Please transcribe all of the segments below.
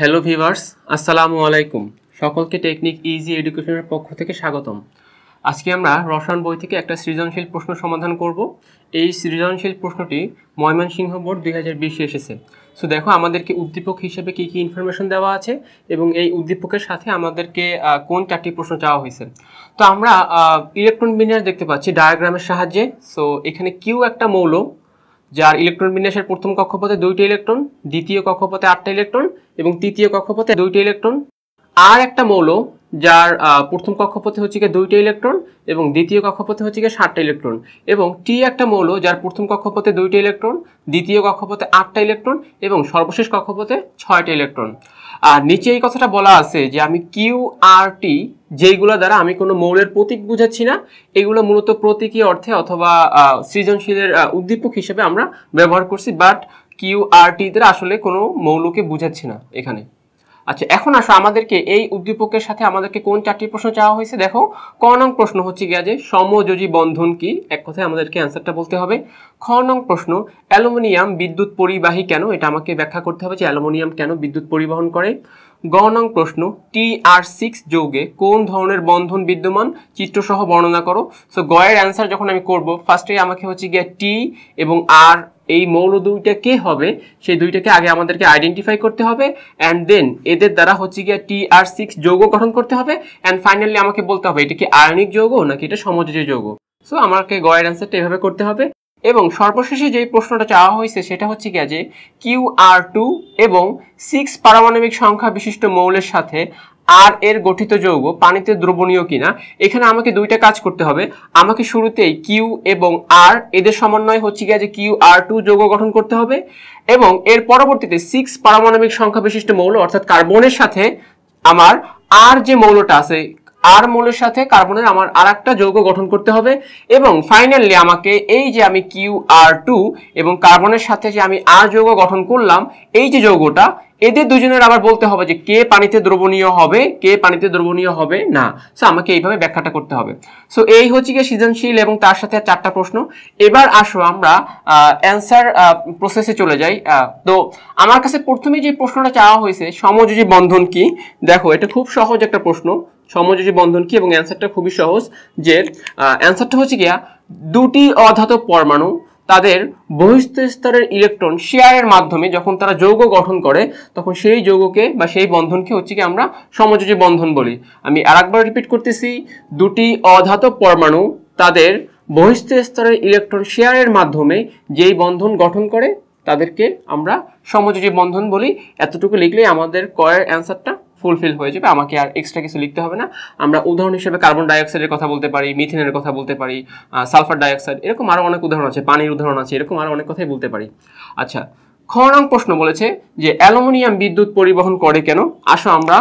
hello viewers আসসালামু আলাইকুম সকলকে টেকনিক ইজি এডুকেশনের পক্ষ থেকে স্বাগতম আজকে আমরা রসায়ন বই থেকে একটা সৃজনশীল প্রশ্ন সমাধান করব এই সৃজনশীল প্রশ্নটি ময়মনসিংহ বোর্ড দুই হাজার বিশে এসেছে সো দেখো আমাদেরকে উদ্দীপক হিসেবে কী কী ইনফরমেশন দেওয়া আছে এবং এই উদ্দীপকের সাথে আমাদেরকে কোন চারটি প্রশ্ন চাওয়া হয়েছে তো আমরা ইলেকট্রন বিন্যাস দেখতে পাচ্ছি ডায়াগ্রামের সাহায্যে সো এখানে কিউ একটা মৌল যার ইলেকট্রন বিন্যাসের প্রথম কক্ষপথে দুইটি ইলেকট্রন দ্বিতীয় কক্ষপথে আটটা ইলেকট্রন এবং তৃতীয় কক্ষপথে দুইটি ইলেকট্রন আর একটা মৌল যার প্রথম কক্ষপথে হচ্ছে গিয়ে দুইটা ইলেকট্রন এবং দ্বিতীয় কক্ষপথে হচ্ছে গিয়ে সাতটা ইলেকট্রন এবং টি একটা মৌল যার প্রথম কক্ষপথে দুইটা ইলেকট্রন দ্বিতীয় কক্ষপথে আটটা ইলেকট্রন এবং সর্বশেষ কক্ষপথে ছয়টা ইলেকট্রন আর নিচে এই কথাটা বলা আছে যে আমি কিউ আর টি যেইগুলো দ্বারা আমি কোনো মৌলের প্রতীক বুঝাচ্ছি না এগুলো মূলত প্রতীকী অর্থে অথবা সৃজনশীলের উদ্দীপক হিসেবে আমরা ব্যবহার করছি বাট কিউ আর টি দ্বারা আসলে কোনো মৌলকে বুঝাচ্ছি না এখানে আচ্ছা এখন আসো আমাদেরকে এই উদ্দীপকের সাথে আমাদেরকে কোন চারটি প্রশ্ন চাওয়া হয়েছে দেখো ক নং প্রশ্ন হচ্ছে গিয়া যে সমযোজী বন্ধন কি এক কথায় আমাদেরকে অ্যান্সারটা বলতে হবে খ নং প্রশ্ন অ্যালুমিনিয়াম বিদ্যুৎ পরিবাহী কেন এটা আমাকে ব্যাখ্যা করতে হবে যে অ্যালুমিনিয়াম কেন বিদ্যুৎ পরিবহন করে গ প্রশ্ন টি আর সিক্স যৌগে কোন ধরনের বন্ধন বিদ্যমান চিত্রসহ বর্ণনা করো সো গয়ের অ্যান্সার যখন আমি করব ফার্স্টে আমাকে হচ্ছে গিয়ে টি এবং আর এই মৌল দুইটা কে হবে সেই দুইটাকে আগে আমাদেরকে আইডেন্টিফাই করতে হবে অ্যান্ড দেন এদের দ্বারা হচ্ছে গিয়ে টি আর সিক্স যৌগ গঠন করতে হবে অ্যান্ড ফাইনালি আমাকে বলতে হবে এটা কি আয়নিক যৌগ নাকি এটা সমযোজী যৌগ সো আমাকে গয়ের অ্যান্সারটা এভাবে করতে হবে এবং সর্বশেষে যে প্রশ্নটা চাওয়া হয়েছে সেটা হচ্ছে কি যে কিউ আর টু এবং সিক্স পারমাণবিক সংখ্যা বিশিষ্ট মৌলের সাথে আর এর গঠিত যৌগ পানিতে দ্রবণীয় কিনা এখানে আমাকে দুইটা কাজ করতে হবে আমাকে শুরুতেই কিউ এবং আর এদের সমন্বয় হচ্ছে কি যে কিউ আর টু যৌগ গঠন করতে হবে এবং এর পরবর্তীতে সিক্স পারমাণবিক সংখ্যা বিশিষ্ট মৌল অর্থাৎ কার্বনের সাথে আমার আর যে মৌলটা আছে আর মোলের সাথে কার্বনের আমার আর একটা যৌগ গঠন করতে হবে এবং ফাইনালি আমাকে এই যে আমি কিউ আর টু এবং কার্বনের সাথে যে আমি আর যৌগ গঠন করলাম এই যে যৌগটা এদের দুজনের আবার বলতে হবে যে কে পানিতে দ্রবণীয় হবে কে পানিতে দ্রবণীয় হবে না সো আমাকে এইভাবে ব্যাখ্যাটা করতে হবে সো এই হচ্ছে গিয়ে সৃজনশীল এবং তার সাথে চারটা প্রশ্ন এবার আসো আমরা অ্যান্সার প্রসেসে চলে যাই তো আমার কাছে প্রথমে যে প্রশ্নটা চাওয়া হয়েছে সমযোজী বন্ধন কি দেখো এটা খুব সহজ একটা প্রশ্ন সমযোজী বন্ধন কি এবং অ্যান্সারটা খুবই সহজ যে অ্যান্সারটা হচ্ছে গিয়া দুটি অধাতব পরমাণু তাদের বহিস্থ স্তরের ইলেকট্রন শেয়ারের মাধ্যমে যখন তারা যৌগ গঠন করে তখন সেই যৌগকে বা সেই বন্ধনকে হচ্ছে কি আমরা সমযোজী বন্ধন বলি আমি আরেকবার রিপিট করতেছি দুটি অধাতব পরমাণু তাদের বহিস্থ স্তরের ইলেকট্রন শেয়ারের মাধ্যমে যেই বন্ধন গঠন করে তাদেরকে আমরা সমযোজী বন্ধন বলি এতটুকু লিখলেই আমাদের কয়ের অ্যান্সারটা ফুলফিল হয়ে যাবে আমাকে আর এক্সট্রা কিছু লিখতে হবে না আমরা উদাহরণ হিসেবে কার্বন ডাইঅক্সাইডের কথা বলতে পারি মিথেনের কথা বলতে পারি সালফার ডাইঅক্সাইড এরকম আরও অনেক উদাহরণ আছে পানির উদাহরণ আছে এরকম আরও অনেক কথাই বলতে পারি আচ্ছা খ প্রশ্ন বলেছে যে অ্যালুমিনিয়াম বিদ্যুৎ পরিবহন করে কেন আসো আমরা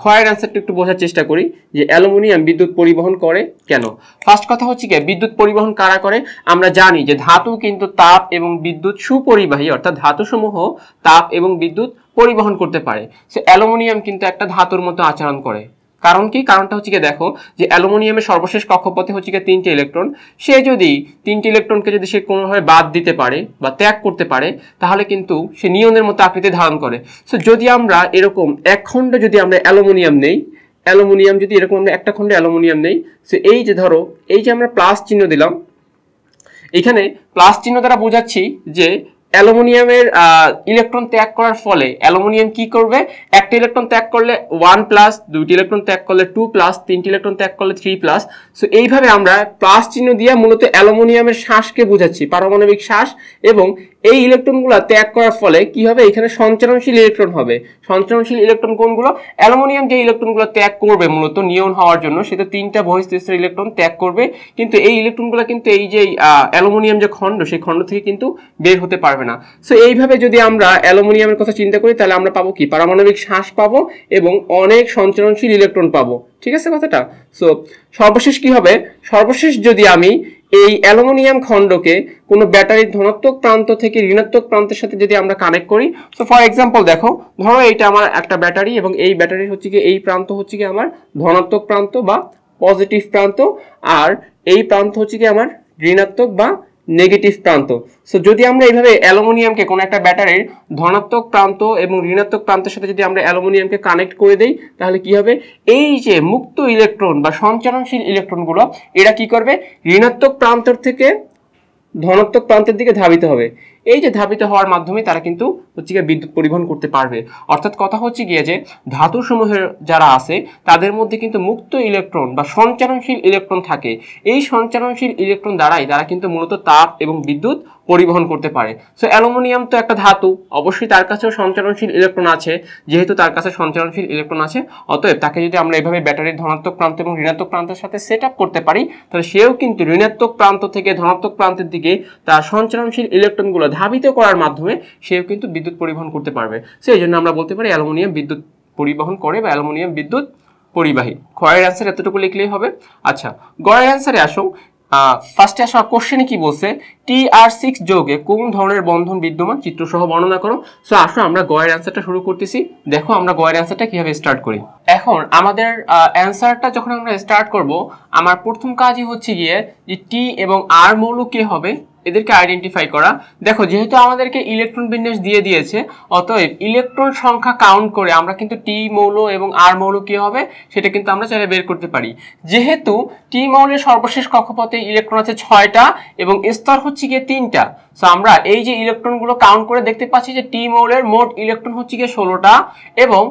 খয়ের অ্যান্সারটা একটু বোঝার চেষ্টা করি যে অ্যালুমিনিয়াম বিদ্যুৎ পরিবহন করে কেন ফার্স্ট কথা হচ্ছে কি বিদ্যুৎ পরিবহন কারা করে আমরা জানি যে ধাতু কিন্তু তাপ এবং বিদ্যুৎ সুপরিবাহী অর্থাৎ ধাতুসমূহ তাপ এবং বিদ্যুৎ পরিবহন করতে পারে সে অ্যালুমিনিয়াম কিন্তু একটা ধাতুর মতো আচরণ করে কারণ কি কারণটা হচ্ছে গিয়ে দেখো যে অ্যালুমিনিয়ামের সর্বশেষ কক্ষপথে হচ্ছে গিয়ে তিনটে ইলেকট্রন সে যদি তিনটি ইলেকট্রনকে যদি সে কোনোভাবে বাদ দিতে পারে বা ত্যাগ করতে পারে তাহলে কিন্তু সে নিয়নের মতো আকৃতি ধারণ করে সো যদি আমরা এরকম এক খণ্ড যদি আমরা অ্যালুমিনিয়াম নেই অ্যালুমিনিয়াম যদি এরকম আমরা একটা খণ্ডে অ্যালুমিনিয়াম নেই সো এই যে ধরো এই যে আমরা প্লাস চিহ্ন দিলাম এখানে প্লাস চিহ্ন দ্বারা বোঝাচ্ছি যে অ্যালুমিনিয়ামের ইলেকট্রন ত্যাগ করার ফলে অ্যালুমিনিয়াম কি করবে একটা ইলেকট্রন ত্যাগ করলে ওয়ান প্লাস দুইটি ইলেকট্রন ত্যাগ করলে টু প্লাস তিনটি ইলেকট্রন ত্যাগ করলে থ্রি প্লাস সো এইভাবে আমরা প্লাস চিহ্ন দিয়ে মূলত অ্যালুমিনিয়ামের শ্বাসকে বোঝাচ্ছি পারমাণবিক শ্বাস এবং এই ইলেকট্রনগুলো ত্যাগ করার ফলে কি হবে এখানে সঞ্চালনশীল ইলেকট্রন হবে সঞ্চালনশীল ইলেকট্রন কোনগুলো অ্যালুমিনিয়াম যে ইলেকট্রনগুলো ত্যাগ করবে মূলত নিয়ন হওয়ার জন্য সেটা তিনটা বহিস্তর ইলেকট্রন ত্যাগ করবে কিন্তু এই ইলেকট্রনগুলো কিন্তু এই যে অ্যালুমিনিয়াম যে খণ্ড সেই খণ্ড থেকে কিন্তু বের হতে পারবে যাবে না সো এইভাবে যদি আমরা অ্যালুমিনিয়ামের কথা চিন্তা করি তাহলে আমরা পাবো কি পারমাণবিক শ্বাস পাবো এবং অনেক সঞ্চরণশীল ইলেকট্রন পাবো ঠিক আছে কথাটা সো সর্বশেষ কি হবে সর্বশেষ যদি আমি এই অ্যালুমিনিয়াম খণ্ডকে কোনো ব্যাটারির ধনাত্মক প্রান্ত থেকে ঋণাত্মক প্রান্তের সাথে যদি আমরা কানেক্ট করি সো ফর এক্সাম্পল দেখো ধরো এইটা আমার একটা ব্যাটারি এবং এই ব্যাটারি হচ্ছে কি এই প্রান্ত হচ্ছে কি আমার ধনাত্মক প্রান্ত বা পজিটিভ প্রান্ত আর এই প্রান্ত হচ্ছে কি আমার ঋণাত্মক বা নেগেটিভ প্রান্ত সো যদি আমরা এইভাবে অ্যালুমিনিয়ামকে কোনো একটা ব্যাটারির ধনাত্মক প্রান্ত এবং ঋণাত্মক প্রান্তের সাথে যদি আমরা অ্যালুমিনিয়ামকে কানেক্ট করে দেই তাহলে কি হবে এই যে মুক্ত ইলেকট্রন বা সঞ্চালনশীল ইলেকট্রনগুলো এরা কি করবে ঋণাত্মক প্রান্তর থেকে ধনাত্মক প্রান্তের দিকে ধাবিত হবে এই যে ধাবিত হওয়ার মাধ্যমে তারা কিন্তু হচ্ছে গিয়ে বিদ্যুৎ পরিবহন করতে পারবে অর্থাৎ কথা হচ্ছে গিয়ে যে ধাতুসমূহের যারা আছে তাদের মধ্যে কিন্তু মুক্ত ইলেকট্রন বা সঞ্চারণশীল ইলেকট্রন থাকে এই সঞ্চারণশীল ইলেকট্রন দ্বারাই তারা কিন্তু মূলত তাপ এবং বিদ্যুৎ পরিবহন করতে পারে সো অ্যালুমিনিয়াম তো একটা ধাতু অবশ্যই তার কাছেও সঞ্চালনশীল ইলেকট্রন আছে যেহেতু তার কাছে সঞ্চালনশীল ইলেকট্রন আছে অতএব তাকে যদি আমরা এভাবে ব্যাটারির ধনাত্মক প্রান্ত এবং ঋণাত্মক প্রান্তের সাথে সেট আপ করতে পারি তাহলে সেও কিন্তু ঋণাত্মক প্রান্ত থেকে ধনাত্মক প্রান্তের দিকে তার সঞ্চালনশীল ইলেকট্রনগুলো ধাবিত করার মাধ্যমে সেও কিন্তু বিদ্যুৎ পরিবহন করতে পারবে সেই জন্য আমরা বলতে পারি অ্যালুমিনিয়াম বিদ্যুৎ পরিবহন করে বা অ্যালুমিনিয়াম বিদ্যুৎ পরিবাহী খয়ের অ্যান্সার এতটুকু লিখলেই হবে আচ্ছা গড়ের অ্যান্সারে আসো ফার্স্টে আসা কোশ্চেনে কি বলছে টি আর সিক্স যোগে কোন ধরনের বন্ধন বিদ্যমান চিত্রসহ বর্ণনা করো সো আসো আমরা গয়ের অ্যান্সারটা শুরু করতেছি দেখো আমরা গয়ের অ্যান্সারটা কীভাবে স্টার্ট করি এখন আমাদের অ্যান্সারটা যখন আমরা স্টার্ট করব আমার প্রথম কাজই হচ্ছে গিয়ে যে টি এবং আর মৌল কে হবে এদেরকে আইডেন্টিফাই করা দেখো যেহেতু আমাদেরকে ইলেকট্রন বিন্যাস দিয়ে দিয়েছে অতএব ইলেকট্রন সংখ্যা কাউন্ট করে আমরা কিন্তু টি মৌল এবং আর মৌল কী হবে সেটা কিন্তু আমরা চাইলে বের করতে পারি যেহেতু টি মৌলের সর্বশেষ কক্ষপথে ইলেকট্রন আছে ছয়টা এবং স্তর হচ্ছে গিয়ে তিনটা সো আমরা এই যে ইলেকট্রনগুলো কাউন্ট করে দেখতে পাচ্ছি যে টি মৌলের মোট ইলেকট্রন হচ্ছে গিয়ে ষোলোটা এবং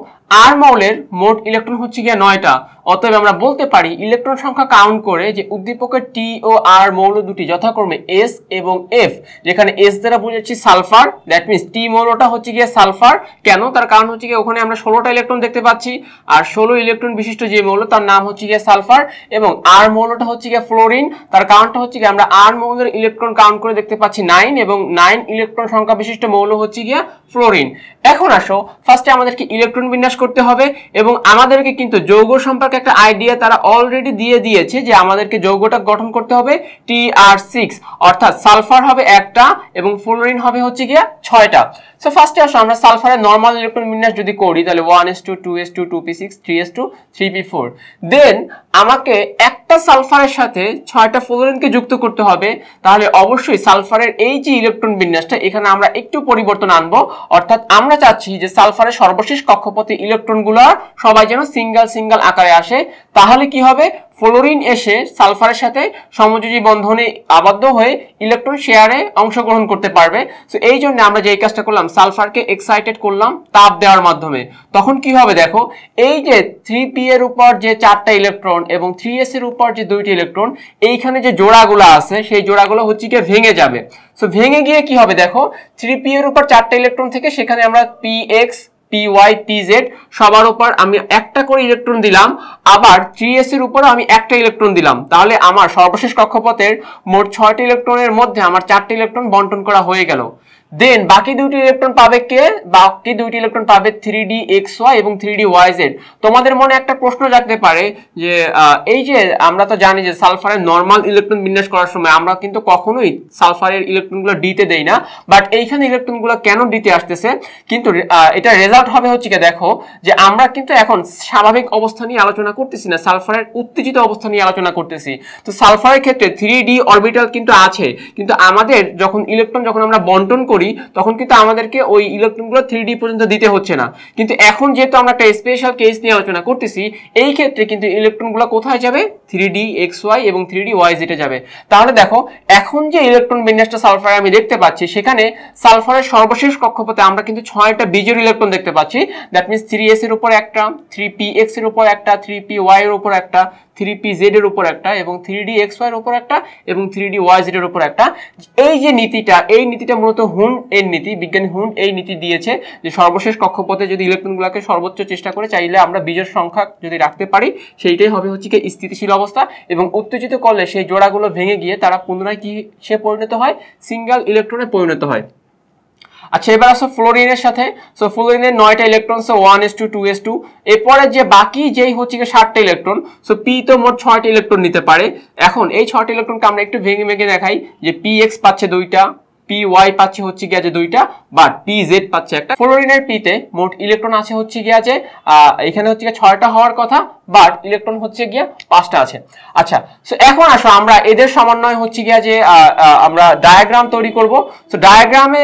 আর মৌলের মোট ইলেকট্রন হচ্ছে গিয়ে নয়টা অতএব আমরা বলতে পারি ইলেকট্রন সংখ্যা কাউন্ট করে যে উদ্দীপকের টি ও আর মৌল দুটি যথাক্রমে এস এবং এফ যেখানে এস দ্বারা বুঝাচ্ছি সালফার দ্যাট মিনস টি মৌলটা হচ্ছে গিয়ে সালফার কেন তার কারণ হচ্ছে গিয়ে ওখানে আমরা ষোলোটা ইলেকট্রন দেখতে পাচ্ছি আর ষোলো ইলেকট্রন বিশিষ্ট যে মৌল তার নাম হচ্ছে গিয়ে সালফার এবং আর মৌলটা হচ্ছে গিয়ে ফ্লোরিন তার কারণটা হচ্ছে গিয়ে আমরা আর মৌলের ইলেকট্রন কাউন্ট করে দেখতে পাচ্ছি নাইন নাইন এবং নাইন ইলেকট্রন সংখ্যা বিশিষ্ট মৌল হচ্ছে গিয়া ফ্লোরিন এখন আসো ফার্স্টে আমাদেরকে ইলেকট্রন বিন্যাস করতে হবে এবং আমাদেরকে কিন্তু যৌগ সম্পর্কে একটা আইডিয়া তারা অলরেডি দিয়ে দিয়েছে যে আমাদেরকে যৌগটা গঠন করতে হবে টি আর সিক্স অর্থাৎ সালফার হবে একটা এবং ফ্লোরিন হবে হচ্ছে গিয়া ছয়টা সো ফার্স্টে আসো আমরা সালফারের নর্মাল ইলেকট্রন বিন্যাস যদি করি তাহলে one S two two S two two P six three S two three P four then আমাকে একটা সালফারের সাথে ছয়টা ফ্লোরিনকে যুক্ত করতে হবে তাহলে অবশ্যই সালফারের এই যে ইলেকট্রন বিন্যাসটা এখানে আমরা একটু পরিবর্তন আনবো অর্থাৎ আমরা চাচ্ছি যে সালফার অবস্থানের সর্বশেষ কক্ষপথে ইলেকট্রনগুলো সবাই যেন সিঙ্গেল সিঙ্গেল আকারে আসে তাহলে কি হবে ফ্লোরিন এসে সালফারের সাথে সমযোজী বন্ধনে আবদ্ধ হয়ে ইলেকট্রন শেয়ারে অংশগ্রহণ করতে পারবে সো এই জন্য আমরা যে কাজটা করলাম সালফারকে এক্সাইটেড করলাম তাপ দেওয়ার মাধ্যমে তখন কি হবে দেখো এই যে থ্রি পি এর উপর যে চারটা ইলেকট্রন এবং থ্রি এস এর উপর যে দুইটি ইলেকট্রন এইখানে যে জোড়াগুলো আছে সেই জোড়াগুলো হচ্ছে গিয়ে ভেঙে যাবে সো ভেঙে গিয়ে কি হবে দেখো থ্রি পি এর উপর চারটা ইলেকট্রন থেকে সেখানে আমরা P X P Y T Z সবার উপর আমি একটা করে ইলেকট্রন দিলাম আবার থ্রি এস এর উপরও আমি একটা ইলেকট্রন দিলাম তাহলে আমার সর্বশেষ কক্ষপথের মোট ছয়টি ইলেকট্রনের মধ্যে আমার চারটি ইলেকট্রন বন্টন করা হয়ে গেল দেন বাকি দুইটি ইলেকট্রন পাবে কে বাকি দুইটি ইলেকট্রন পাবে থ্রি ডি এক্স ওয়াই এবং থ্রি ডি ওয়াই জেড তোমাদের মনে একটা প্রশ্ন রাখতে পারে যে এই যে আমরা তো জানি যে সালফারের নর্মাল ইলেকট্রন বিন্যাস করার সময় আমরা কিন্তু কখনোই সালফারের ইলেকট্রনগুলো ডিতে দেই না বাট এইখানে ইলেকট্রনগুলো কেন ডিতে আসতেছে কিন্তু এটা রেজাল্ট হবে হচ্ছে কি দেখো যে আমরা কিন্তু এখন স্বাভাবিক অবস্থা নিয়ে আলোচনা করতেছি না সালফারের উত্তেজিত অবস্থা নিয়ে আলোচনা করতেছি তো সালফারের ক্ষেত্রে থ্রি ডি অরবিটাল কিন্তু আছে কিন্তু আমাদের যখন ইলেকট্রন যখন আমরা বন্টন করি করি তখন কিন্তু আমাদেরকে ওই ইলেকট্রনগুলো থ্রি ডি পর্যন্ত দিতে হচ্ছে না কিন্তু এখন যেহেতু আমরা একটা স্পেশাল কেস নিয়ে আলোচনা করতেছি এই ক্ষেত্রে কিন্তু ইলেকট্রনগুলো কোথায় যাবে থ্রি ডি এক্স ওয়াই এবং থ্রি ডি ওয়াই জেটে যাবে তাহলে দেখো এখন যে ইলেকট্রন বিন্যাসটা সালফারে আমি দেখতে পাচ্ছি সেখানে সালফারের সর্বশেষ কক্ষপথে আমরা কিন্তু ছয়টা বীজের ইলেকট্রন দেখতে পাচ্ছি দ্যাট মিনস থ্রি এস এর উপর একটা থ্রি পি এক্স এর উপর একটা থ্রি পি ওয়াই এর উপর একটা থ্রি পি জেডের উপর একটা এবং থ্রি ডি এক্স ওয়াইয়ের উপর একটা এবং থ্রি ডি ওয়াই জেডের উপর একটা এই যে নীতিটা এই নীতিটা মূলত হুন এর নীতি বিজ্ঞানী হুন এই নীতি দিয়েছে যে সর্বশেষ কক্ষপথে যদি ইলেকট্রনগুলোকে সর্বোচ্চ চেষ্টা করে চাইলে আমরা বীজের সংখ্যা যদি রাখতে পারি সেইটাই হবে হচ্ছে কি স্থিতিশীল অবস্থা এবং উত্তেজিত করলে সেই জোড়াগুলো ভেঙে গিয়ে তারা পুনরায় কি সে পরিণত হয় সিঙ্গেল ইলেকট্রনে পরিণত হয় আচ্ছা এবার আসো ফ্লোরিনের সাথে সো ফ্লোরিনের নয়টা electron so one S two two S two এরপরে যে বাকি যেই হচ্ছে গিয়ে ষাটটা ইলেকট্রন সো পি তো মোট ছয়টা ইলেকট্রন নিতে পারে এখন এই ছয়টা ইলেকট্রনকে আমরা একটু ভেঙে ভেঙে দেখাই যে পি এক্স পাচ্ছে দুইটা পি ওয়াই হচ্ছে গিয়া যে দুইটা বাট পি পাচ্ছে একটা ফ্লোরিনের পিতে মোট ইলেকট্রন আছে হচ্ছে গিয়া যে এখানে হচ্ছে গিয়ে ছয়টা হওয়ার কথা বাট ইলেকট্রন হচ্ছে গিয়া পাঁচটা আছে আচ্ছা সো এখন আসো আমরা এদের সমন্বয় হচ্ছে গিয়া যে আমরা ডায়াগ্রাম তৈরি করব সো ডায়াগ্রামে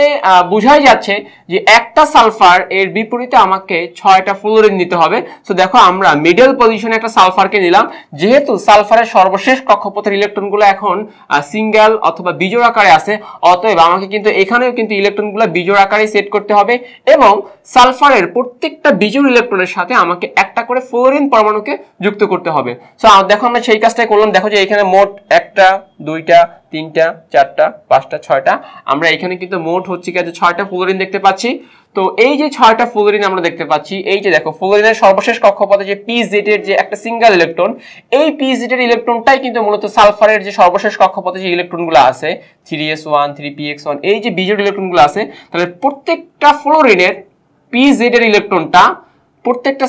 বোঝাই যাচ্ছে যে একটা সালফার এর বিপরীতে আমাকে ছয়টা ফ্লোরিন নিতে হবে সো দেখো আমরা মিডল পজিশনে একটা সালফারকে নিলাম যেহেতু সালফারের সর্বশেষ কক্ষপথের ইলেকট্রনগুলো এখন সিঙ্গেল অথবা বিজোড় আকারে আছে অতএব আমাকে কিন্তু এখানেও কিন্তু ইলেকট্রনগুলো বিজোড় আকারে সেট করতে হবে এবং সালফারের প্রত্যেকটা বিজোড় ইলেকট্রনের সাথে আমাকে একটা করে ফ্লোরিন পরমাণুকে যুক্ত করতে হবে সো দেখো আমরা সেই কাজটাই করলাম দেখো যে এখানে মোট একটা দুইটা তিনটা চারটা পাঁচটা ছয়টা আমরা এখানে কিন্তু মোট হচ্ছে কি আছে ছয়টা ফ্লোরিন দেখতে পাচ্ছি তো এই যে ছয়টা ফ্লোরিন আমরা দেখতে পাচ্ছি এই যে দেখো ফ্লোরিনের সর্বশেষ কক্ষপথে যে পিজেড এর যে একটা সিঙ্গেল ইলেকট্রন এই পিজেড এর ইলেকট্রনটাই কিন্তু মূলত সালফারের যে সর্বশেষ কক্ষপথে যে ইলেকট্রনগুলো আছে three S one three P X one এই যে বিজেড ইলেকট্রনগুলো আছে তাহলে প্রত্যেকটা ফ্লোরিনের পিজেড এর ইলেকট্রনটা প্রত্যেকটা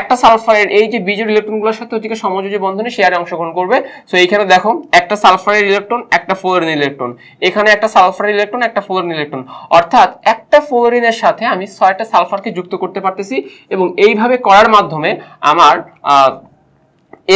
একটা সালফারের এই যে বীজের ইলেকট্রনগুলোর সাথে হচ্ছে সমযোজ্য বন্ধনে শেয়ারে অংশগ্রহণ করবে সো এইখানে দেখো একটা সালফারের ইলেকট্রন একটা ফ্লোরিন ইলেকট্রন এখানে একটা সালফারের ইলেকট্রন একটা ফ্লোরিন ইলেকট্রন অর্থাৎ একটা ফ্লোরিনের সাথে আমি ছয়টা সালফারকে যুক্ত করতে পারতেছি এবং এইভাবে করার মাধ্যমে আমার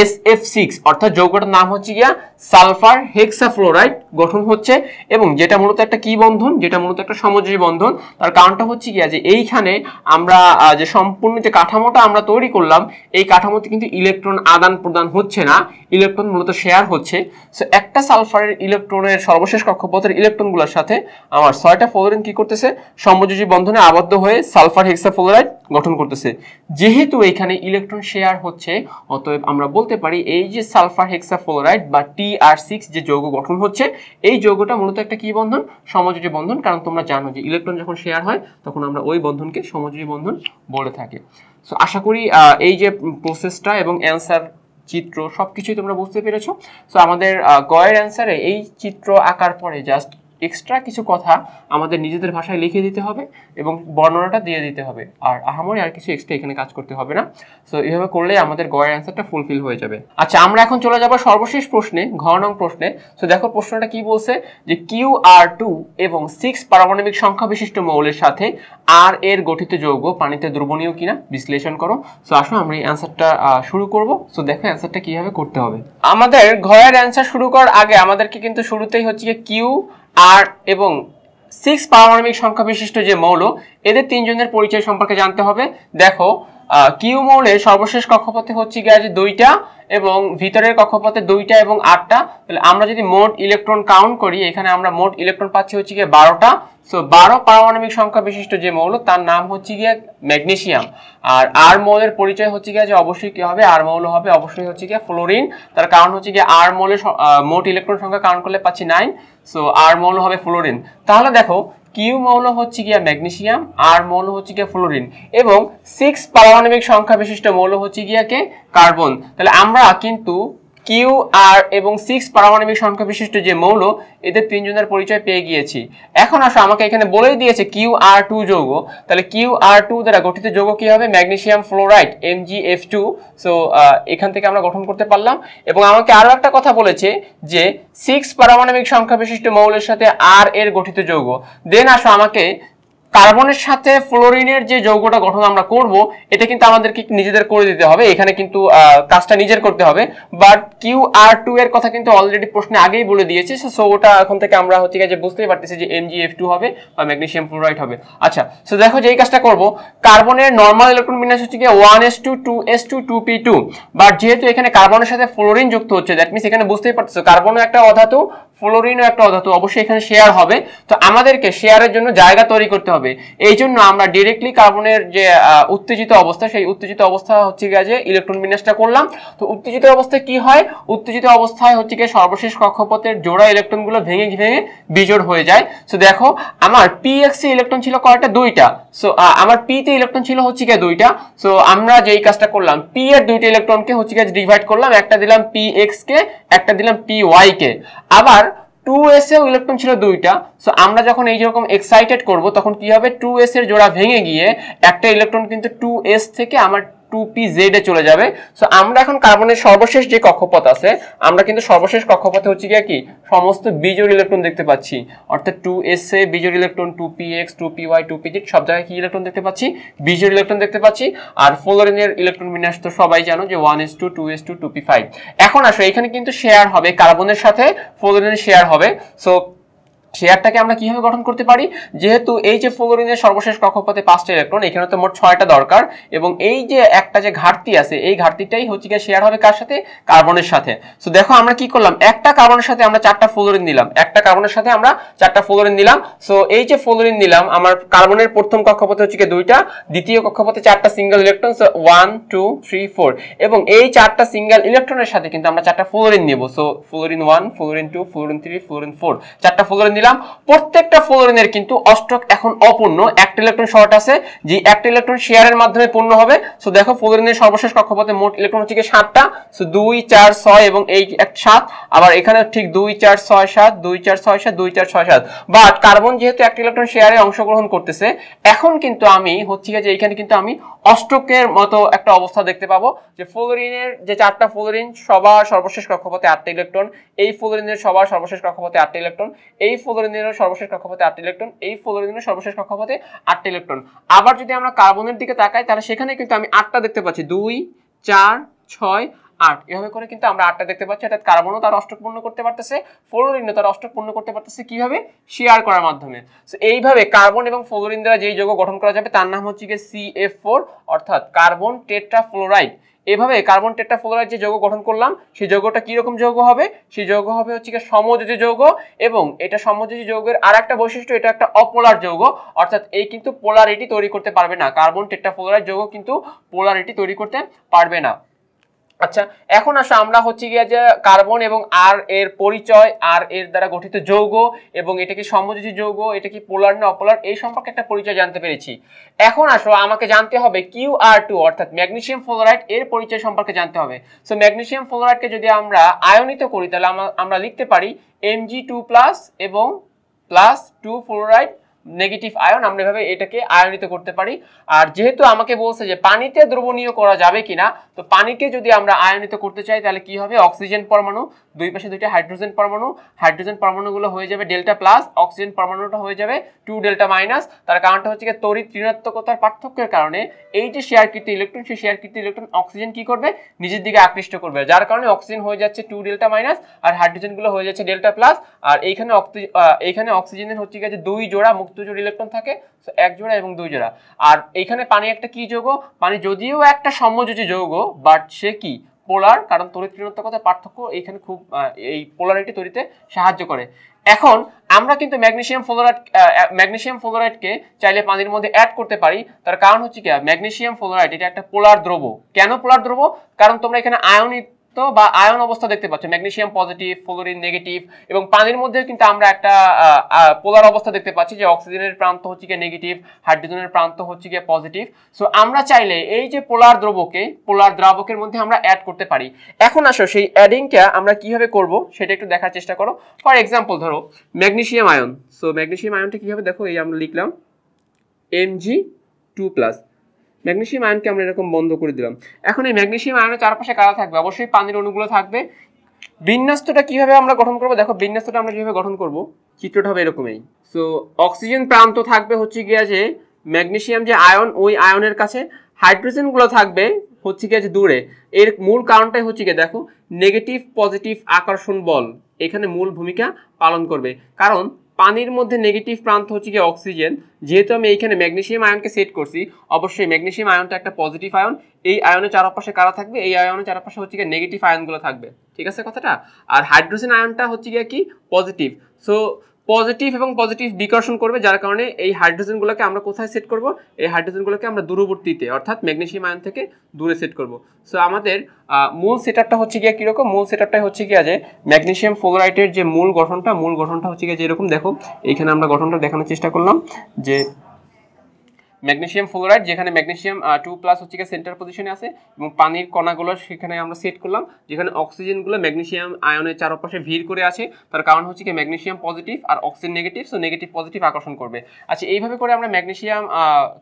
এস এফ সিক্স অর্থাৎ যৌগটার নাম হচ্ছে গিয়া সালফার হেক্সাফ্লোরাইড গঠন হচ্ছে এবং যেটা মূলত একটা কি বন্ধন যেটা মূলত একটা সমজয়ী বন্ধন তার কারণটা হচ্ছে গিয়া যে এইখানে আমরা যে সম্পূর্ণ যে কাঠামোটা আমরা তৈরি করলাম এই কাঠামোতে কিন্তু ইলেকট্রন আদান প্রদান হচ্ছে না ইলেকট্রন মূলত শেয়ার হচ্ছে সো একটা সালফারের ইলেকট্রনের সর্বশেষ কক্ষপথের ইলেকট্রনগুলোর সাথে আমার ছয়টা ফ্লোরিন কি করতেছে সমযোজী বন্ধনে আবদ্ধ হয়ে সালফার হেক্সাফ্লোরাইড গঠন করতেছে যেহেতু এখানে ইলেকট্রন শেয়ার হচ্ছে অতএব আমরা বল বলতে পারি এই যে সালফার হেক্সাফ্লোরাইড বা টি আর সিক্স যে যৌগ গঠন হচ্ছে এই যৌগটা মূলত একটা কি বন্ধন সমযোজী বন্ধন কারণ তোমরা জানো যে ইলেকট্রন যখন শেয়ার হয় তখন আমরা ওই বন্ধনকে সমযোজী বন্ধন বলে থাকি সো আশা করি এই যে প্রসেসটা এবং অ্যান্সার চিত্র সব কিছুই তোমরা বুঝতে পেরেছো সো আমাদের গয়ের অ্যান্সারে এই চিত্র আঁকার পরে জাস্ট এক্সট্রা কিছু কথা আমাদের নিজেদের ভাষায় লিখে দিতে হবে এবং বর্ণনাটা দিয়ে দিতে হবে আর আহামরি আর কিছু এক্সট্রা এখানে কাজ করতে হবে না সো এইভাবে করলে আমাদের গয়ের অ্যান্সারটা ফুলফিল হয়ে যাবে আচ্ছা আমরা এখন চলে যাবো সর্বশেষ প্রশ্নে ঘ নং প্রশ্নে সো দেখো প্রশ্নটা কি বলছে যে কিউ আর টু এবং সিক্স পারমাণবিক সংখ্যা বিশিষ্ট মৌলের সাথে আর এর গঠিত যৌগ পানিতে দ্রবণীয় কিনা বিশ্লেষণ করো সো আসো আমরা এই অ্যান্সারটা শুরু করব সো দেখো অ্যান্সারটা কিভাবে করতে হবে আমাদের ঘয়ের অ্যান্সার শুরু করার আগে আমাদেরকে কিন্তু শুরুতেই হচ্ছে কিউ আর এবং সিক্স পারমাণবিক সংখ্যা বিশিষ্ট যে মৌল এদের তিনজনের পরিচয় সম্পর্কে জানতে হবে দেখো কিউ মৌলের সর্বশেষ কক্ষপথে হচ্ছে গিয়ে আছে দুইটা এবং ভিতরের কক্ষপথে দুইটা এবং আটটা তাহলে আমরা যদি মোট ইলেকট্রন কাউন্ট করি এখানে আমরা মোট ইলেকট্রন পাচ্ছি হচ্ছে গিয়ে বারোটা সো বারো পারমাণবিক সংখ্যা বিশিষ্ট যে মৌল তার নাম হচ্ছে গিয়ে ম্যাগনেশিয়াম আর আর মৌলের পরিচয় হচ্ছে গিয়ে যে অবশ্যই কী হবে আর মৌল হবে অবশ্যই হচ্ছে গিয়ে ফ্লোরিন তার কারণ হচ্ছে গিয়ে আর মৌলের মোট ইলেকট্রন সংখ্যা কাউন্ট করলে পাচ্ছি নাইন সো আর মৌল হবে ফ্লোরিন তাহলে দেখো কিউ মৌল হচ্ছে গিয়া ম্যাগনেসিয়াম আর মৌল হচ্ছে গিয়া ফ্লোরিন এবং সিক্স পারমাণবিক সংখ্যা বিশিষ্ট মৌল হচ্ছে গিয়াকে কার্বন তাহলে আমরা কিন্তু কিউ আর এবং সিক্স পারমাণবিক সংখ্যা বিশিষ্ট যে মৌল এদের তিনজনের পরিচয় পেয়ে গিয়েছি এখন আসো আমাকে এখানে বলেই দিয়েছে কিউ আর টু যৌগ তাহলে কিউ আর টু দ্বারা গঠিত যৌগ কি হবে magnesium fluoride M G F two so এখান থেকে আমরা গঠন করতে পারলাম এবং আমাকে আরও একটা কথা বলেছে যে সিক্স পারমাণবিক সংখ্যা বিশিষ্ট মৌলের সাথে আর এর গঠিত যৌগ দেন আসো আমাকে কার্বনের সাথে ফ্লোরিনের যে যৌগটা গঠন আমরা করব এটা কিন্তু আমাদেরকে নিজেদের করে দিতে হবে এখানে কিন্তু কাজটা নিজের করতে হবে বাট কিউ আর টু এর কথা কিন্তু অলরেডি প্রশ্নে আগেই বলে দিয়েছে সো ওটা এখন থেকে আমরা হচ্ছে যে বুঝতেই পারতেছি যে এম টু হবে বা ম্যাগনেশিয়াম ফ্লোরাইড হবে আচ্ছা সো দেখো যে এই কাজটা করব কার্বনের নর্মাল ইলেকট্রন বিন্যাস হচ্ছে গিয়ে one S two two S two two P two but যেহেতু এখানে কার্বনের সাথে ফ্লোরিন যুক্ত হচ্ছে দ্যাট মিনস এখানে বুঝতেই পারতেছো কার্বনও একটা অধাতু ফ্লোরিনও একটা অধাতু অবশ্যই এখানে শেয়ার হবে তো আমাদেরকে শেয়ারের জন্য জায়গা তৈরি করতে হবে হবে এই জন্য আমরা ডিরেক্টলি কার্বনের যে উত্তেজিত অবস্থা সেই উত্তেজিত অবস্থা হচ্ছে গিয়ে যে ইলেকট্রন বিন্যাসটা করলাম তো উত্তেজিত অবস্থায় কি হয় উত্তেজিত অবস্থায় হচ্ছে গিয়ে সর্বশেষ কক্ষপথের জোড়া ইলেকট্রনগুলো ভেঙে ভেঙে বিজোড় হয়ে যায় সো দেখো আমার পিএক্সি ইলেকট্রন ছিল কয়টা দুইটা সো আমার পিতে ইলেকট্রন ছিল হচ্ছে গিয়ে দুইটা সো আমরা যেই কাজটা করলাম পি এর দুইটা ইলেকট্রনকে হচ্ছে গিয়ে ডিভাইড করলাম একটা দিলাম পি এক্স কে একটা দিলাম পি ওয়াই কে আবার টু এস এও ইলেকট্রন ছিল দুইটা সো আমরা যখন এই যেরকম এক্সাইটেড করব তখন কি হবে টু এস এর জোড়া ভেঙে গিয়ে একটা ইলেকট্রন কিন্তু টু এস থেকে আমার টু পি এ চলে যাবে সো আমরা এখন কার্বনের সর্বশেষ যে কক্ষপথ আছে আমরা কিন্তু সর্বশেষ কক্ষপথে হচ্ছে গিয়ে কি সমস্ত বিজোড় ইলেকট্রন দেখতে পাচ্ছি অর্থাৎ টু এস এ বিজোড় electron two P X two P Y two P সব জায়গায় কি ইলেকট্রন দেখতে পাচ্ছি বিজোড় ইলেকট্রন দেখতে পাচ্ছি আর ফ্লোরিনের ইলেকট্রন বিন্যাস তো সবাই জানো যে one S two two S two two P five এখন আসো এখানে কিন্তু শেয়ার হবে কার্বনের সাথে ফ্লোরিনের শেয়ার হবে সো শেয়ারটাকে আমরা কিভাবে গঠন করতে পারি যেহেতু এই যে ফ্লোরিনের সর্বশেষ কক্ষপথে পাঁচটা ইলেকট্রন এখানে তো মোট ছয়টা দরকার এবং এই যে একটা যে ঘাটতি আছে এই ঘাটতিটাই হচ্ছে গিয়ে শেয়ার হবে কার সাথে কার্বনের সাথে সো দেখো আমরা কি করলাম একটা কার্বনের সাথে আমরা চারটা ফ্লোরিন দিলাম একটা কার্বনের সাথে আমরা চারটা ফ্লোরিন নিলাম সো এই যে ফ্লোরিন নিলাম আমার কার্বনের প্রথম কক্ষপথে হচ্ছে কি দুইটা দ্বিতীয় কক্ষপথে চারটা single electron so one two three four এবং এই চারটা সিঙ্গেল ইলেকট্রনের সাথে কিন্তু আমরা চারটা ফ্লোরিন নেব so fluorine one fluorine two fluorine three fluorine four চারটা ফ্লোরিন নিলাম প্রত্যেকটা ফ্লোরিনের কিন্তু অষ্টক এখন অপূর্ণ একটা ইলেকট্রন শর্ট আছে যে একটা ইলেকট্রন শেয়ারের মাধ্যমে পূর্ণ হবে সো দেখো ফ্লোরিনের সর্বশেষ কক্ষপথে মোট ইলেকট্রন হচ্ছে কি সাতটা সো দুই চার ছয় এবং এই এক সাত আবার এখানে ঠিক দুই চার ছয় সাত দুই চার ছয় সাত দুই চার ছয় সাত বাট কার্বন যেহেতু একটা ইলেকট্রন শেয়ারে অংশগ্রহণ করতেছে এখন কিন্তু আমি হচ্ছে যে এখানে কিন্তু আমি অষ্টকের মতো একটা অবস্থা দেখতে পাবো যে ফোলোরিনের যে চারটা ফোলোরিন সবার সর্বশেষ কক্ষপথে আটটা ইলেকট্রন এই ফোলোরিনের সবার সর্বশেষ কক্ষপথে আটটা ইলেকট্রন এই ফোলোরিনের সর্বশেষ কক্ষপথে আটটা ইলেকট্রন এই ফোলোরিনের সর্বশেষ কক্ষপথে আটটা ইলেকট্রন আবার যদি আমরা কার্বনের দিকে তাকাই তাহলে সেখানে কিন্তু আমি আটটা দেখতে পাচ্ছি দুই চার ছয় আট এভাবে করে কিন্তু আমরা আটটা দেখতে পাচ্ছি অর্থাৎ কার্বনও তার অষ্টক পূর্ণ করতে পারতেছে ফ্লোরিনও তার অষ্টক পূর্ণ করতে পারতেছে কিভাবে শেয়ার করার মাধ্যমে সো এইভাবে কার্বন এবং ফ্লোরিন দ্বারা যেই যৌগ গঠন করা যাবে তার নাম হচ্ছে গিয়ে সি এফ ফোর অর্থাৎ কার্বন টেট্রা ফ্লোরাইড এভাবে কার্বন ফ্লোরাইড যে যৌগ গঠন করলাম সেই যৌগটা কীরকম যৌগ হবে সেই যৌগ হবে হচ্ছে কি সমযোজী যৌগ এবং এটা সমযোজী যৌগের আর একটা বৈশিষ্ট্য এটা একটা অপোলার যৌগ অর্থাৎ এই কিন্তু পোলারিটি তৈরি করতে পারবে না কার্বন টেট্রাফ্লোরাইড যৌগ কিন্তু পোলারিটি তৈরি করতে পারবে না আচ্ছা এখন আসো আমরা হচ্ছে গিয়ে যে কার্বন এবং আর এর পরিচয় আর এর দ্বারা গঠিত যৌগ এবং এটা কি সমযোজি যৌগ এটা কি পোলার না অপোলার এই সম্পর্কে একটা পরিচয় জানতে পেরেছি এখন আসো আমাকে জানতে হবে কিউ আর টু অর্থাৎ ম্যাগনেশিয়াম ফ্লোরাইড এর পরিচয় সম্পর্কে জানতে হবে সো ম্যাগনেশিয়াম ফ্লোরাইডকে যদি আমরা আয়নিত করি তাহলে আমরা লিখতে পারি এমজি টু প্লাস এবং plus two fluoride negative ion আমরা এভাবে এটাকে আয়নিত করতে পারি আর যেহেতু আমাকে বলছে যে পানিতে দ্রবণীয় করা যাবে কিনা তো পানিকে যদি আমরা আয়নিত করতে চাই তাহলে কি হবে অক্সিজেন পরমাণু দুই পাশে দুইটা হাইড্রোজেন পরমাণু হাইড্রোজেন পরমাণুগুলো হয়ে যাবে ডেল্টা প্লাস অক্সিজেন পরমাণুটা হয়ে যাবে টু ডেল্টা মাইনাস তার কারণটা হচ্ছে গিয়ে তড়িৎ ঋণাত্মকতার পার্থক্যের কারণে এই যে শেয়ারকৃত ইলেকট্রন সেই শেয়ারকৃত ইলেকট্রন অক্সিজেন কি করবে নিজের দিকে আকৃষ্ট করবে যার কারণে অক্সিজেন হয়ে যাচ্ছে টু ডেল্টা মাইনাস আর হাইড্রোজেনগুলো হয়ে যাচ্ছে ডেল্টা প্লাস আর এইখানে এইখানে অক্সিজেনের হচ্ছে গিয়ে যে দুই জোড়া মুক্ত জোড় ইলেকট্রন থাকে এক জোড়া এবং দুই জোড়া আর এইখানে পানি একটা কি যৌগ পানি যদিও একটা সমযোজী যৌগ বাট সে কি পোলার কারণ তড়িৎ ঋণাত্মকতার পার্থক্য এখানে খুব এই পোলারিটি তৈরিতে সাহায্য করে এখন আমরা কিন্তু ম্যাগনেশিয়াম ফ্লোরাইড ম্যাগনেশিয়াম ফ্লোরাইডকে চাইলে পানির মধ্যে অ্যাড করতে পারি তার কারণ হচ্ছে কি ম্যাগনেশিয়াম ফ্লোরাইড এটা একটা পোলার দ্রব্য কেন পোলার দ্রব্য কারণ তোমরা এখানে আয়নিক তো বা আয়ন অবস্থা দেখতে পাচ্ছ ম্যাগনেশিয়াম পজিটিভ ফ্লোরিন নেগেটিভ এবং পানির মধ্যে কিন্তু আমরা একটা পোলার অবস্থা দেখতে পাচ্ছি যে অক্সিজেনের প্রান্ত হচ্ছে গিয়ে নেগেটিভ হাইড্রোজেনের প্রান্ত হচ্ছে গিয়ে পজিটিভ সো আমরা চাইলে এই যে পোলার দ্রবকে পোলার দ্রাবকের মধ্যে আমরা অ্যাড করতে পারি এখন আসো সেই অ্যাডিংটা আমরা কিভাবে করব সেটা একটু দেখার চেষ্টা করো ফর এক্সাম্পল ধরো ম্যাগনেশিয়াম আয়ন সো ম্যাগনেশিয়াম আয়নটা কীভাবে দেখো এই আমরা লিখলাম জি টু প্লাস ম্যাগনেশিয়াম আয়নকে আমরা এরকম বন্ধ করে দিলাম এখন এই ম্যাগনেশিয়াম আয়নের চারপাশে কারা থাকবে অবশ্যই পানির অণুগুলো থাকবে বিন্যাস্তটা কিভাবে আমরা গঠন করবো দেখো বিন্যাস্তটা আমরা কীভাবে গঠন করব চিত্রটা হবে এরকমই সো অক্সিজেন প্রান্ত থাকবে হচ্ছে গিয়া যে ম্যাগনেশিয়াম যে আয়ন ওই আয়নের কাছে হাইড্রোজেনগুলো থাকবে হচ্ছে গিয়ে যে দূরে এর মূল কারণটাই হচ্ছে গিয়ে দেখো নেগেটিভ পজিটিভ আকর্ষণ বল এখানে মূল ভূমিকা পালন করবে কারণ পানির মধ্যে নেগেটিভ প্রান্ত হচ্ছে কি অক্সিজেন যেহেতু আমি এইখানে ম্যাগনেশিয়াম আয়নকে সেট করছি অবশ্যই ম্যাগনেশিয়াম আয়নটা একটা পজিটিভ আয়ন এই আয়নের চারপাশে কারা থাকবে এই আয়নের চারপাশে হচ্ছে গিয়ে নেগেটিভ আয়নগুলো থাকবে ঠিক আছে কথাটা আর হাইড্রোজেন আয়নটা হচ্ছে গিয়ে কি পজিটিভ সো পজিটিভ এবং পজিটিভ বিকর্ষণ করবে যার কারণে এই হাইড্রোজেনগুলোকে আমরা কোথায় সেট করব এই হাইড্রোজেনগুলোকে আমরা দূরবর্তীতে অর্থাৎ ম্যাগনেশিয়াম আয়ন থেকে দূরে সেট করব সো আমাদের মূল সেট হচ্ছে গিয়ে কীরকম মূল সেট হচ্ছে গিয়ে যে ম্যাগনেশিয়াম ফ্লোরাইটের যে মূল গঠনটা মূল গঠনটা হচ্ছে গিয়ে যেরকম দেখো এইখানে আমরা গঠনটা দেখানোর চেষ্টা করলাম যে ম্যাগনেশিয়াম ফ্লোরাইড যেখানে ম্যাগনেশিয়াম টু প্লাস হচ্ছে গিয়ে সেন্টার পজিশনে আছে এবং পানির কণাগুলো সেখানে আমরা সেট করলাম যেখানে অক্সিজেনগুলো ম্যাগনেশিয়াম আয়নের চারপাশে ভিড় করে আছে তার কারণ হচ্ছে কি ম্যাগনেশিয়াম পজিটিভ আর oxygen negative so negative positive আকর্ষণ করবে আচ্ছা এইভাবে করে আমরা ম্যাগনেশিয়াম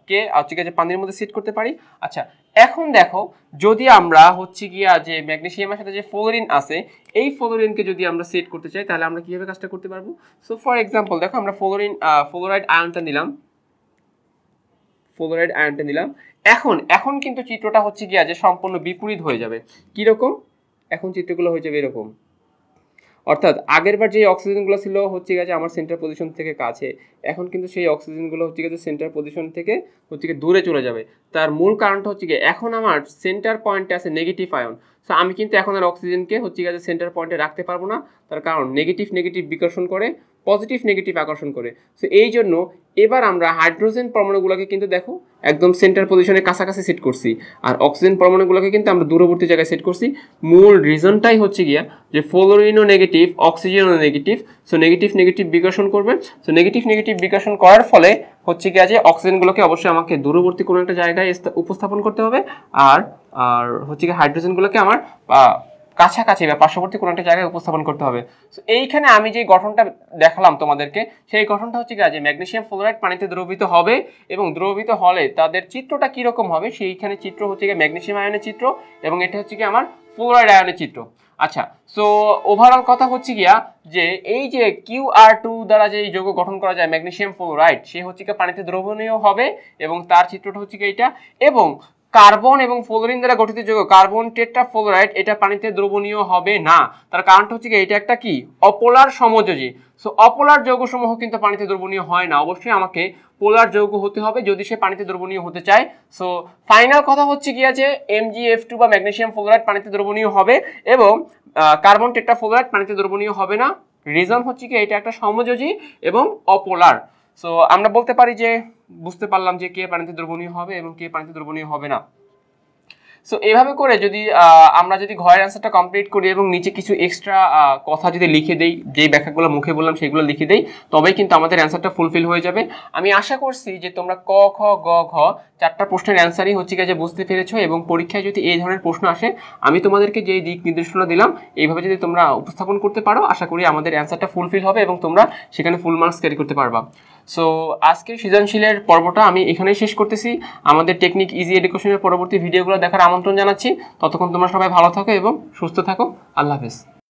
কে হচ্ছে গিয়ে পানির মধ্যে সেট করতে পারি আচ্ছা এখন দেখো যদি আমরা হচ্ছে গিয়া যে ম্যাগনেশিয়ামের সাথে যে ফ্লোরিন আছে এই ফ্লোরিনকে যদি আমরা সেট করতে চাই তাহলে আমরা কীভাবে কাজটা করতে পারবো সো ফর এক্সাম্পল দেখো আমরা ফ্লোরিন ফ্লোরাইড আয়নটা নিলাম ফ্লোরাইড আয়নটা নিলাম এখন এখন কিন্তু চিত্রটা হচ্ছে কি আছে সম্পূর্ণ বিপরীত হয়ে যাবে কীরকম এখন চিত্রগুলো হয়ে যাবে এরকম অর্থাৎ আগের বার যে অক্সিজেনগুলো ছিল হচ্ছে গেছে আমার সেন্টার পজিশন থেকে কাছে এখন কিন্তু সেই অক্সিজেনগুলো হচ্ছে গেছে সেন্টার পজিশন থেকে হচ্ছে গিয়ে দূরে চলে যাবে তার মূল কারণটা হচ্ছে গিয়ে এখন আমার সেন্টার পয়েন্টে আছে নেগেটিভ আয়ন সো আমি কিন্তু এখন আর অক্সিজেনকে হচ্ছে গেছে সেন্টার পয়েন্টে রাখতে পারবো না তার কারণ নেগেটিভ নেগেটিভ বিকর্ষণ করে পজিটিভ নেগেটিভ আকর্ষণ করে সো এই জন্য এবার আমরা হাইড্রোজেন পরমাণুগুলোকে কিন্তু দেখো একদম সেন্টার পজিশনের কাছাকাছি সেট করছি আর অক্সিজেন পরমাণুগুলোকে কিন্তু আমরা দূরবর্তী জায়গায় সেট করছি মূল রিজনটাই হচ্ছে গিয়া যে ফ্লোরিনও নেগেটিভ অক্সিজেনও নেগেটিভ সো নেগেটিভ নেগেটিভ বিকাশন করবে সো নেগেটিভ নেগেটিভ বিকাশন করার ফলে হচ্ছে গিয়া যে অক্সিজেনগুলোকে অবশ্যই আমাকে দূরবর্তী কোনো একটা জায়গায় উপস্থাপন করতে হবে আর আর হচ্ছে গিয়ে হাইড্রোজেনগুলোকে আমার কাছাকাছি বা পার্শ্ববর্তী কোনো একটা জায়গায় উপস্থাপন করতে হবে সো এইখানে আমি যে গঠনটা দেখালাম তোমাদেরকে সেই গঠনটা হচ্ছে কি যে ম্যাগনেশিয়াম ফ্লোরাইড পানিতে দ্রবিত হবে এবং দ্রবিত হলে তাদের চিত্রটা কীরকম হবে সেইখানে চিত্র হচ্ছে গিয়ে ম্যাগনেশিয়াম আয়নের চিত্র এবং এটা হচ্ছে কি আমার ফ্লোরাইড আয়নের চিত্র আচ্ছা সো ওভারঅল কথা হচ্ছে গিয়া যে এই যে কিউ আর টু দ্বারা যে যৌগ গঠন করা যায় ম্যাগনেশিয়াম ফ্লোরাইড সে হচ্ছে কি পানিতে দ্রবণীয় হবে এবং তার চিত্রটা হচ্ছে কি এটা এবং কার্বন এবং ফ্লোরিন দ্বারা গঠিত যৌগ কার্বন টেট্রা ফ্লোরাইড এটা পানিতে দ্রবণীয় হবে না তার কারণটা হচ্ছে কি এটা একটা কি অপোলার সমযোজী সো অপোলার যৌগসমূহ কিন্তু পানিতে দ্রবণীয় হয় না অবশ্যই আমাকে পোলার যৌগ হতে হবে যদি সে পানিতে দ্রবণীয় হতে চায় সো ফাইনাল কথা হচ্ছে কি আছে এমজিএফ টু বা ম্যাগনেশিয়াম ফ্লোরাইড পানিতে দ্রবণীয় হবে এবং কার্বন টেট্রা ফ্লোরাইড পানিতে দ্রবণীয় হবে না রিজন হচ্ছে কি এটা একটা সমযোজী এবং অপোলার সো আমরা বলতে পারি যে বুঝতে পারলাম যে কে পানিতে দ্রবণীয় হবে এবং কে পানিতে দ্রবণীয় হবে না সো এভাবে করে যদি আমরা যদি ঘরের অ্যান্সারটা কমপ্লিট করি এবং নিচে কিছু এক্সট্রা কথা যদি লিখে দেই যে ব্যাখ্যাগুলো মুখে বললাম সেগুলো লিখে দেই তবেই কিন্তু আমাদের অ্যান্সারটা ফুলফিল হয়ে যাবে আমি আশা করছি যে তোমরা ক খ গ ঘ চারটা প্রশ্নের অ্যান্সারই হচ্ছে গিয়ে বুঝতে পেরেছো এবং পরীক্ষায় যদি এই ধরনের প্রশ্ন আসে আমি তোমাদেরকে যেই দিক নির্দেশনা দিলাম এইভাবে যদি তোমরা উপস্থাপন করতে পারো আশা করি আমাদের অ্যান্সারটা ফুলফিল হবে এবং তোমরা সেখানে ফুল মার্কস ক্যারি করতে পারবা সো আজকে সৃজনশীলের পর্বটা আমি এখানেই শেষ করতেছি আমাদের টেকনিক ইজি এডুকেশনের পরবর্তী ভিডিওগুলো দেখার আমন্ত্রণ জানাচ্ছি ততক্ষণ তোমরা সবাই ভালো থাকো এবং সুস্থ থাকো আল্লাহ হাফেজ